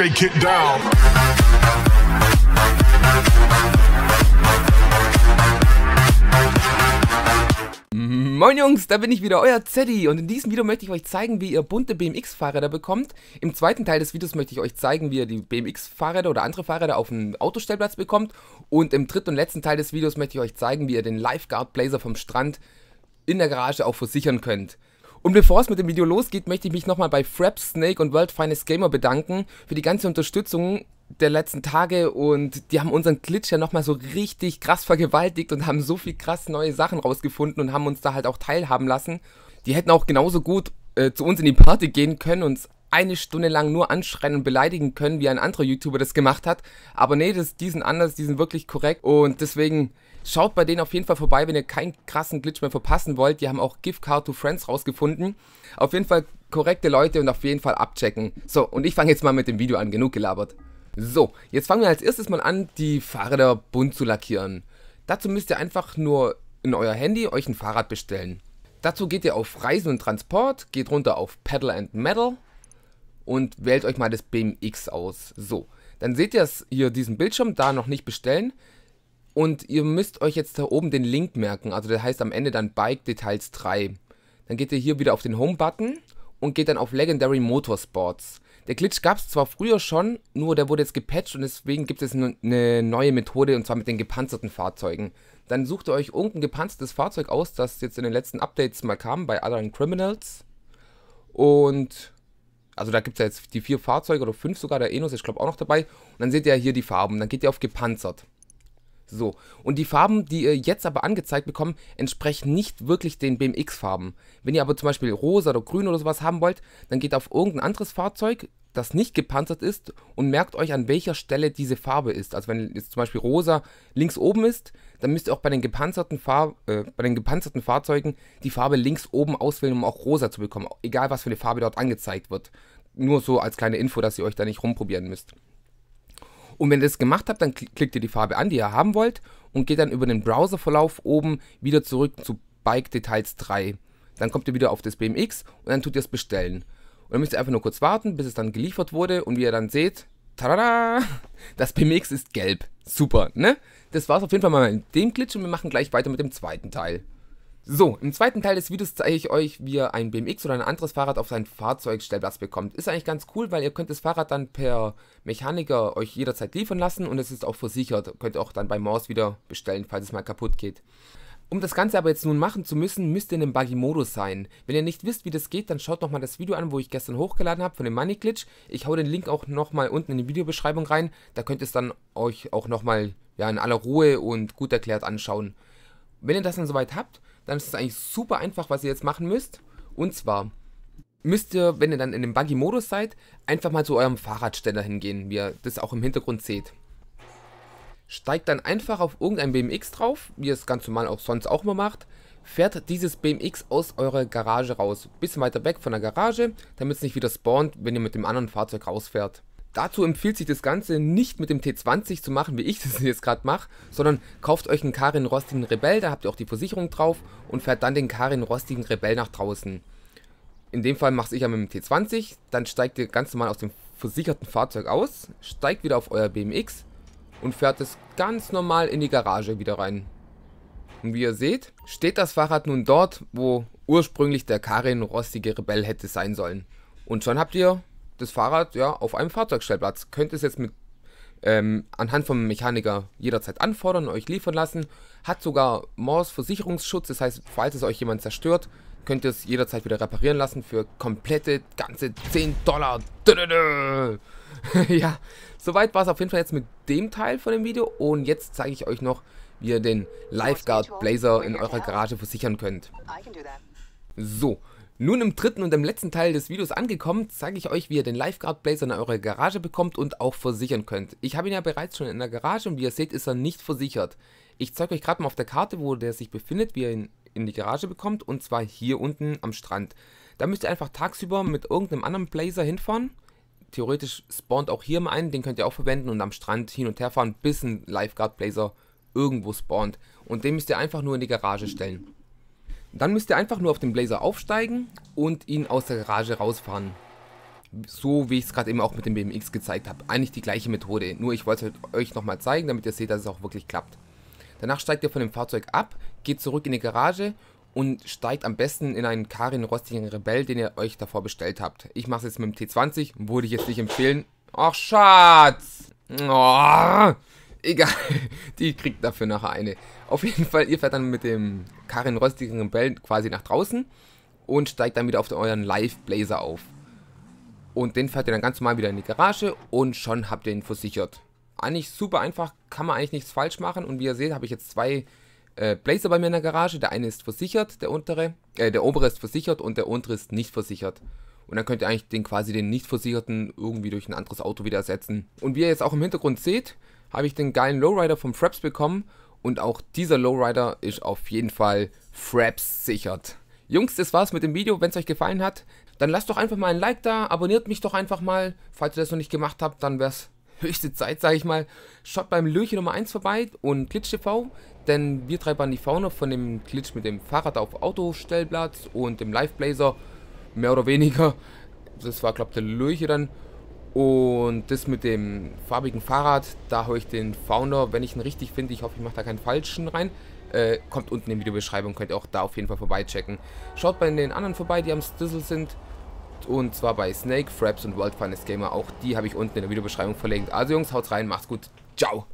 shake it down. Moin Jungs, da bin ich wieder, euer Zeddy und in diesem Video möchte ich euch zeigen, wie ihr bunte BMX-Fahrräder bekommt. Im zweiten Teil des Videos möchte ich euch zeigen, wie ihr die BMX-Fahrräder oder andere Fahrräder auf dem Autostellplatz bekommt. Und im dritten und letzten Teil des Videos möchte ich euch zeigen, wie ihr den Lifeguard Blazer vom Strand in der Garage auch versichern könnt. Und bevor es mit dem Video losgeht, möchte ich mich nochmal bei Frap Snake und World Finest Gamer bedanken für die ganze Unterstützung der letzten Tage und die haben unseren Glitch ja nochmal so richtig krass vergewaltigt und haben so viel krass neue Sachen rausgefunden und haben uns da halt auch teilhaben lassen. Die hätten auch genauso gut äh, zu uns in die Party gehen können und eine Stunde lang nur anschreien und beleidigen können, wie ein anderer YouTuber das gemacht hat. Aber nee, das, die sind anders, die sind wirklich korrekt. Und deswegen schaut bei denen auf jeden Fall vorbei, wenn ihr keinen krassen Glitch mehr verpassen wollt. Die haben auch Gift Card to Friends rausgefunden. Auf jeden Fall korrekte Leute und auf jeden Fall abchecken. So, und ich fange jetzt mal mit dem Video an. Genug gelabert. So, jetzt fangen wir als erstes mal an, die Fahrräder bunt zu lackieren. Dazu müsst ihr einfach nur in euer Handy euch ein Fahrrad bestellen. Dazu geht ihr auf Reisen und Transport, geht runter auf Pedal and Metal und wählt euch mal das BMX aus. So, dann seht ihr hier, diesen Bildschirm, da noch nicht bestellen. Und ihr müsst euch jetzt da oben den Link merken, also der heißt am Ende dann Bike Details 3. Dann geht ihr hier wieder auf den Home-Button und geht dann auf Legendary Motorsports. Der Glitch gab es zwar früher schon, nur der wurde jetzt gepatcht und deswegen gibt es eine neue Methode und zwar mit den gepanzerten Fahrzeugen. Dann sucht ihr euch irgendein gepanzertes Fahrzeug aus, das jetzt in den letzten Updates mal kam bei anderen Criminals. Und also da gibt es ja jetzt die vier Fahrzeuge oder fünf sogar, der Enos ist glaube auch noch dabei. Und dann seht ihr ja hier die Farben, dann geht ihr auf gepanzert. So. Und die Farben, die ihr jetzt aber angezeigt bekommt, entsprechen nicht wirklich den BMX-Farben. Wenn ihr aber zum Beispiel rosa oder grün oder sowas haben wollt, dann geht auf irgendein anderes Fahrzeug, das nicht gepanzert ist und merkt euch, an welcher Stelle diese Farbe ist. Also wenn jetzt zum Beispiel rosa links oben ist, dann müsst ihr auch bei den gepanzerten, Fahr äh, bei den gepanzerten Fahrzeugen die Farbe links oben auswählen, um auch rosa zu bekommen. Egal, was für eine Farbe dort angezeigt wird. Nur so als kleine Info, dass ihr euch da nicht rumprobieren müsst. Und wenn ihr das gemacht habt, dann klickt ihr die Farbe an, die ihr haben wollt und geht dann über den Browserverlauf oben wieder zurück zu Bike Details 3. Dann kommt ihr wieder auf das BMX und dann tut ihr es bestellen. Und dann müsst ihr einfach nur kurz warten, bis es dann geliefert wurde und wie ihr dann seht, tada, das BMX ist gelb. Super, ne? Das war's auf jeden Fall mal mit dem Glitch und wir machen gleich weiter mit dem zweiten Teil. So, im zweiten Teil des Videos zeige ich euch, wie ihr ein BMX oder ein anderes Fahrrad auf sein Fahrzeugstellplatz bekommt. Ist eigentlich ganz cool, weil ihr könnt das Fahrrad dann per Mechaniker euch jederzeit liefern lassen und es ist auch versichert. Könnt ihr auch dann bei Morse wieder bestellen, falls es mal kaputt geht. Um das Ganze aber jetzt nun machen zu müssen, müsst ihr in dem Buggy-Modus sein. Wenn ihr nicht wisst, wie das geht, dann schaut nochmal das Video an, wo ich gestern hochgeladen habe von dem Money Glitch. Ich hau den Link auch nochmal unten in die Videobeschreibung rein. Da könnt ihr es dann euch auch nochmal ja, in aller Ruhe und gut erklärt anschauen. Wenn ihr das dann soweit habt, dann ist es eigentlich super einfach, was ihr jetzt machen müsst. Und zwar müsst ihr, wenn ihr dann in dem Buggy-Modus seid, einfach mal zu eurem Fahrradständer hingehen, wie ihr das auch im Hintergrund seht. Steigt dann einfach auf irgendein BMX drauf, wie ihr es ganz normal auch sonst auch immer macht. Fährt dieses BMX aus eurer Garage raus, bisschen weiter weg von der Garage, damit es nicht wieder spawnt, wenn ihr mit dem anderen Fahrzeug rausfährt. Dazu empfiehlt sich das Ganze nicht mit dem T20 zu machen, wie ich das jetzt gerade mache, sondern kauft euch einen Karin Rostigen Rebell, da habt ihr auch die Versicherung drauf und fährt dann den Karin Rostigen Rebell nach draußen. In dem Fall mache ich ja mit dem T20, dann steigt ihr ganz normal aus dem versicherten Fahrzeug aus, steigt wieder auf euer BMX und fährt es ganz normal in die Garage wieder rein. Und wie ihr seht, steht das Fahrrad nun dort, wo ursprünglich der Karin Rostige Rebell hätte sein sollen. Und schon habt ihr das Fahrrad ja, auf einem Fahrzeugstellplatz. Könnt es jetzt mit ähm, anhand vom Mechaniker jederzeit anfordern, euch liefern lassen. Hat sogar Morse Versicherungsschutz, das heißt, falls es euch jemand zerstört, könnt ihr es jederzeit wieder reparieren lassen für komplette ganze 10 Dollar. ja, soweit war es auf jeden Fall jetzt mit dem Teil von dem Video und jetzt zeige ich euch noch, wie ihr den Lifeguard Blazer in eurer Garage versichern könnt. So, nun im dritten und im letzten Teil des Videos angekommen, zeige ich euch, wie ihr den Lifeguard Blazer in eure Garage bekommt und auch versichern könnt. Ich habe ihn ja bereits schon in der Garage und wie ihr seht, ist er nicht versichert. Ich zeige euch gerade mal auf der Karte, wo der sich befindet, wie ihr ihn in die Garage bekommt und zwar hier unten am Strand. Da müsst ihr einfach tagsüber mit irgendeinem anderen Blazer hinfahren. Theoretisch spawnt auch hier mal einen, den könnt ihr auch verwenden und am Strand hin und her fahren, bis ein Lifeguard Blazer irgendwo spawnt. Und den müsst ihr einfach nur in die Garage stellen. Dann müsst ihr einfach nur auf den Blazer aufsteigen und ihn aus der Garage rausfahren. So wie ich es gerade eben auch mit dem BMX gezeigt habe. Eigentlich die gleiche Methode, nur ich wollte euch nochmal zeigen, damit ihr seht, dass es auch wirklich klappt. Danach steigt ihr von dem Fahrzeug ab, geht zurück in die Garage und steigt am besten in einen Karin rostigen Rebell, den ihr euch davor bestellt habt. Ich mache es jetzt mit dem T20, würde ich jetzt nicht empfehlen. Ach, Schatz! Oh. Egal, die kriegt dafür nachher eine. Auf jeden Fall, ihr fährt dann mit dem Karin rostigen Rebellen quasi nach draußen und steigt dann wieder auf euren Live-Blazer auf. Und den fährt ihr dann ganz normal wieder in die Garage und schon habt ihr ihn versichert. Eigentlich super einfach, kann man eigentlich nichts falsch machen. Und wie ihr seht, habe ich jetzt zwei äh, Blazer bei mir in der Garage. Der eine ist versichert, der untere, äh, der obere ist versichert und der untere ist nicht versichert. Und dann könnt ihr eigentlich den quasi den nicht versicherten irgendwie durch ein anderes Auto wieder ersetzen. Und wie ihr jetzt auch im Hintergrund seht, habe ich den geilen Lowrider vom Fraps bekommen und auch dieser Lowrider ist auf jeden Fall Fraps sichert. Jungs, das war's mit dem Video. Wenn es euch gefallen hat, dann lasst doch einfach mal ein Like da, abonniert mich doch einfach mal. Falls ihr das noch nicht gemacht habt, dann wäre es höchste Zeit, sage ich mal. Schaut beim Löche Nummer 1 vorbei und Glitch TV, denn wir treiben die Fauna von dem Glitch mit dem Fahrrad auf Autostellplatz und dem Live Blazer, mehr oder weniger. Das war, glaube ich, der Löche dann. Und das mit dem farbigen Fahrrad, da habe ich den Founder, wenn ich ihn richtig finde, ich hoffe, ich mache da keinen falschen rein, äh, kommt unten in die Videobeschreibung, könnt ihr auch da auf jeden Fall vorbeichecken. Schaut bei den anderen vorbei, die am Stizzle sind. Und zwar bei Snake, Fraps und World Finest Gamer. Auch die habe ich unten in der Videobeschreibung verlinkt. Also Jungs, haut rein, macht's gut. Ciao.